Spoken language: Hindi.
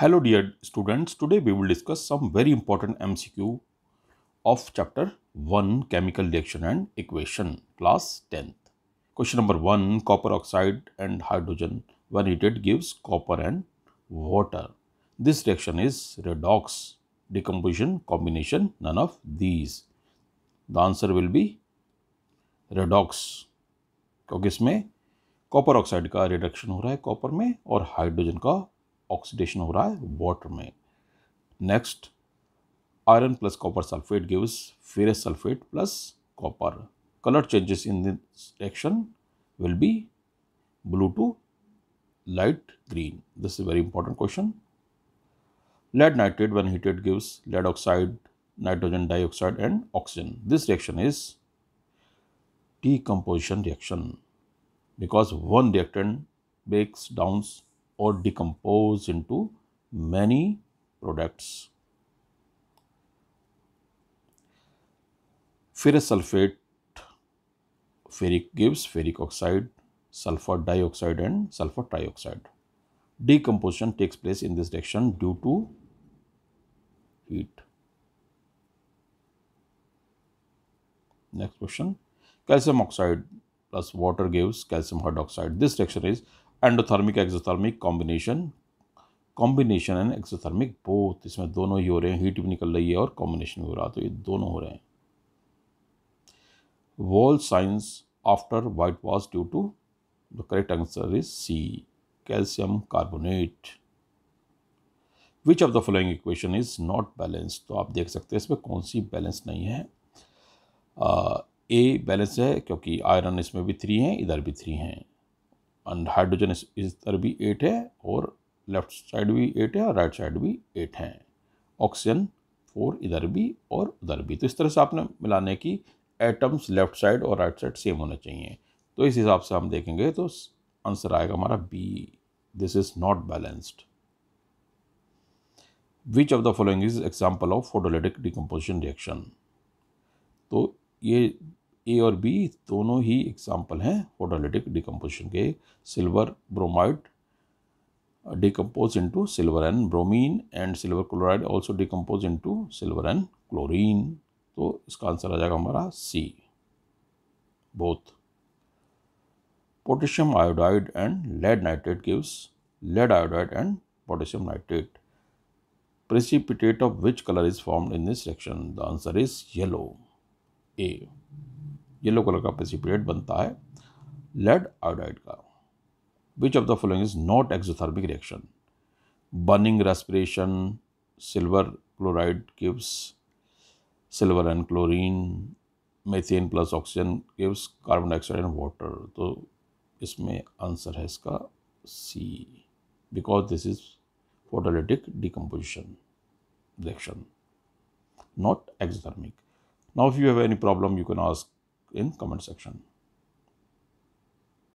Hello dear students today we will discuss some very important MCQ of chapter one chemical reaction and equation class tenth question number one copper oxide and hydrogen when heated gives copper and water this reaction is redox decomposition combination none of these the answer will be redox क्योंकि इसमें कॉपर ऑक्साइड का रिडक्शन हो रहा है कॉपर में और हाइड्रोजन का oxidation हो रहा है वाटर में next iron plus copper sulphate gives ferrous sulphate plus copper colour changes in reaction will be blue to light green this is a very important question lead nitrate when heated gives lead oxide nitrogen dioxide and oxygen this reaction is decomposition reaction because one reactant breaks down or decompose into many products. Ferrous sulfate, ferric gives ferric oxide, sulfur dioxide and sulfur trioxide. Decomposition takes place in this direction due to heat. Next question. Calcium oxide plus water gives calcium hydroxide. This reaction is endothermic exothermic combination combination and exothermic both इसमें दोनों ही हो रहे हैं हीट भी निकल रही है और कॉम्बिनेशन भी हो रहा है तो ये दोनों हो रहे हैं wall science after whitewash due to the correct answer is C calcium carbonate which of the following equation is not balance तो आप देख सकते हैं इसमें कौन सी बैलेंस नहीं है ए ए बैलेंस है क्योंकि आयरन इसमें भी थ्री हैं इधर भी थ्री हैं एंड हाइड्रोजन इस तरह भी एट है और लेफ्ट साइड भी एट है और राइट साइड भी एट है ऑक्सीजन फोर इधर भी और उधर भी तो इस तरह से आपने मिलाने की एटम्स लेफ्ट साइड और राइट साइड सेम होने चाहिए तो इस हिसाब से हम देखेंगे तो आंसर आएगा हमारा B this is not balanced which of the following is example of photolytic decomposition reaction तो ये ए और बी दोनों ही एग्जाम्पल हैं फोटोलिटिक डिकम्पोजिशन के silver bromide decompose into silver and bromine and silver chloride also decompose into silver and chlorine तो इसका आंसर आ जाएगा हमारा C both potassium iodide and lead nitrate gives lead iodide and potassium nitrate precipitate of which colour is form in this section the answer is yellow A yellow colour का प्रेसिपिटेट बनता है लेड आयोडाइड का which of the following is not exothermic reaction burning respiration silver chloride gives silver and chlorine methane plus oxygen gives carbon dioxide and water तो इसमें आंसर है इसका C because this is photolytic decomposition reaction not exothermic now if you have any problem you can ask in comment section